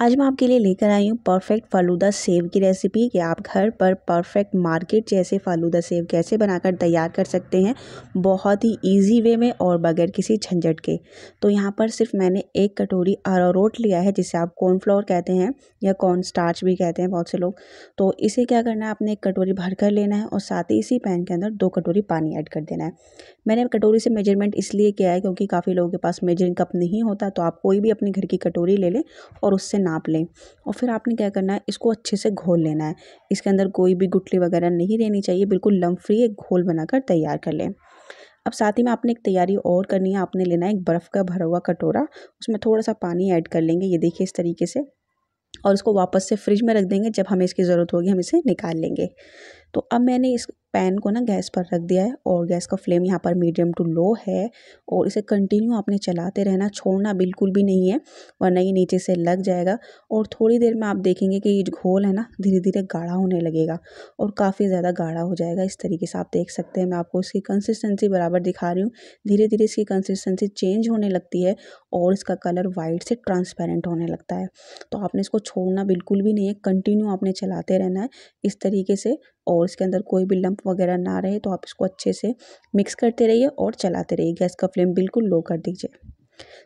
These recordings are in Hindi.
आज मैं आपके लिए लेकर आई हूँ परफेक्ट फालूदा सेव की रेसिपी कि आप घर पर परफेक्ट मार्केट जैसे फालूदा सेव कैसे बनाकर तैयार कर सकते हैं बहुत ही इजी वे में और बगैर किसी झंझट के तो यहाँ पर सिर्फ मैंने एक कटोरी अरारोट लिया है जिसे आप कॉर्नफ्लोर कहते हैं या कॉर्न स्टार्च भी कहते हैं बहुत से लोग तो इसे क्या करना है आपने एक कटोरी भर कर लेना है और साथ ही इसी पैन के अंदर दो कटोरी पानी ऐड कर देना है मैंने कटोरी से मेजरमेंट इसलिए किया है क्योंकि काफ़ी लोगों के पास मेजरिंग कप नहीं होता तो आप कोई भी अपने घर की कटोरी ले लें और उससे नाप लें और फिर आपने क्या करना है इसको अच्छे से घोल लेना है इसके अंदर कोई भी गुटली वगैरह नहीं रहनी चाहिए बिल्कुल लम फ्री एक घोल बनाकर तैयार कर लें अब साथ ही में आपने एक तैयारी और करनी है आपने लेना है एक बर्फ़ का भरा हुआ कटोरा उसमें थोड़ा सा पानी ऐड कर लेंगे ये देखिए इस तरीके से और इसको वापस से फ्रिज में रख देंगे जब हमें इसकी ज़रूरत होगी हम इसे निकाल लेंगे तो अब मैंने इस पैन को ना गैस पर रख दिया है और गैस का फ्लेम यहाँ पर मीडियम टू लो है और इसे कंटिन्यू आपने चलाते रहना छोड़ना बिल्कुल भी नहीं है वरना ये नीचे से लग जाएगा और थोड़ी देर में आप देखेंगे कि ये घोल है ना धीरे धीरे गाढ़ा होने लगेगा और काफ़ी ज़्यादा गाढ़ा हो जाएगा इस तरीके से आप देख सकते हैं मैं आपको इसकी कंसिस्टेंसी बराबर दिखा रही हूँ धीरे धीरे इसकी कंसिस्टेंसी चेंज होने लगती है और इसका कलर वाइट से ट्रांसपेरेंट होने लगता है तो आपने इसको छोड़ना बिल्कुल भी नहीं है कंटिन्यू आपने चलाते रहना है इस तरीके से और इसके अंदर कोई भी लंप वगैरह ना रहे तो आप इसको अच्छे से मिक्स करते रहिए और चलाते रहिए गैस का फ्लेम बिल्कुल लो कर दीजिए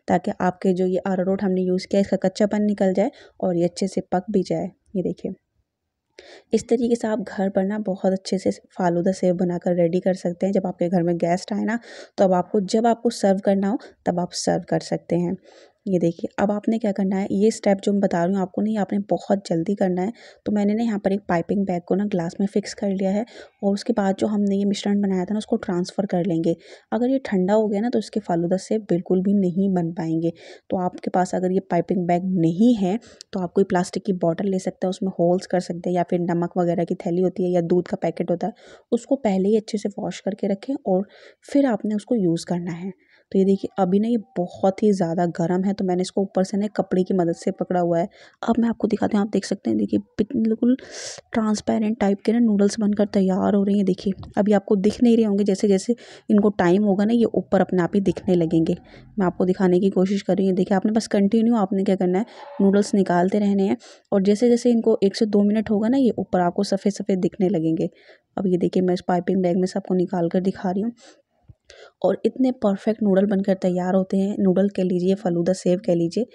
ताकि आपके जो ये आरारोट हमने यूज़ किया इसका कच्चापन निकल जाए और ये अच्छे से पक भी जाए ये देखिए इस तरीके से आप घर पर ना बहुत अच्छे से फालूदा सेव बनाकर रेडी कर सकते हैं जब आपके घर में गेस्ट आए ना तो अब आपको जब आपको सर्व करना हो तब आप सर्व कर सकते हैं ये देखिए अब आपने क्या करना है ये स्टेप जो मैं बता रही हूँ आपको नहीं आपने बहुत जल्दी करना है तो मैंने ना यहाँ पर एक पाइपिंग बैग को ना ग्लास में फिक्स कर लिया है और उसके बाद जो हमने ये मिश्रण बनाया था ना उसको ट्रांसफ़र कर लेंगे अगर ये ठंडा हो गया ना तो इसके फालूदा से बिल्कुल भी नहीं बन पाएंगे तो आपके पास अगर ये पाइपिंग बैग नहीं है तो आप कोई प्लास्टिक की बॉटल ले सकते हैं उसमें होल्स कर सकते हैं या फिर नमक वगैरह की थैली होती है या दूध का पैकेट होता है उसको पहले ही अच्छे से वॉश करके रखें और फिर आपने उसको यूज़ करना है तो ये देखिए अभी ना ये बहुत ही ज़्यादा गर्म है तो मैंने इसको ऊपर से ना कपड़े की मदद से पकड़ा हुआ है अब मैं आपको दिखाती हूँ आप देख सकते हैं देखिए बिल्कुल ट्रांसपेरेंट टाइप के ना नूडल्स बनकर तैयार हो रही हैं देखिए अभी आपको दिख नहीं रहे होंगे जैसे जैसे इनको टाइम होगा ना ये ऊपर अपने आप ही दिखने लगेंगे मैं आपको दिखाने की कोशिश कर रही हूँ देखिए आपने बस कंटिन्यू आपने क्या करना है नूडल्स निकालते रहने हैं और जैसे जैसे इनको एक से दो मिनट होगा ना ये ऊपर आपको सफ़ेद सफ़ेद दिखने लगेंगे अब ये देखिए मैं इस पाइपिंग बैग में से आपको निकाल कर दिखा रही हूँ और इतने परफेक्ट नूडल बनकर तैयार होते हैं नूडल कह लीजिए फलूदा सेव कह लीजिए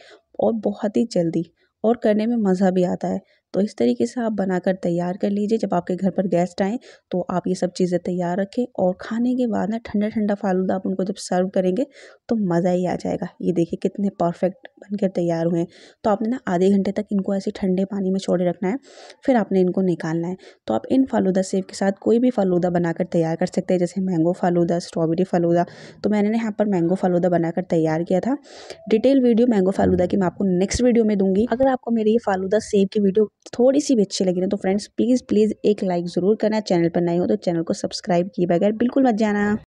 और बहुत ही जल्दी और करने में मज़ा भी आता है तो इस तरीके से आप बनाकर तैयार कर लीजिए जब आपके घर पर गेस्ट आएँ तो आप ये सब चीज़ें तैयार रखें और खाने के बाद ना ठंडा ठंडा फालूदा आप उनको जब सर्व करेंगे तो मज़ा ही आ जाएगा ये देखिए कितने परफेक्ट बनकर तैयार हुए हैं तो आपने ना आधे घंटे तक इनको ऐसे ठंडे पानी में छोड़े रखना है फिर आपने इनको निकालना है तो आप इन फालूदा सेब के साथ कोई भी फालूदा बनाकर तैयार कर सकते हैं जैसे मैंगो फालूदा स्ट्रॉबेरी फालूदा तो मैंने यहाँ पर मैंगो फालूदा बनाकर तैयार किया था डिटेल वीडियो मैंगो फालूदा की मैं आपको नेक्स्ट वीडियो में दूंगी अगर आपको मेरी ये फालूदा सेब की वीडियो थोड़ी सी भी अच्छी लगी ना तो फ्रेंड्स प्लीज़ प्लीज़ एक लाइक ज़रूर करना चैनल पर नए हो तो चैनल को सब्सक्राइब किए बगैर बिल्कुल मत जाना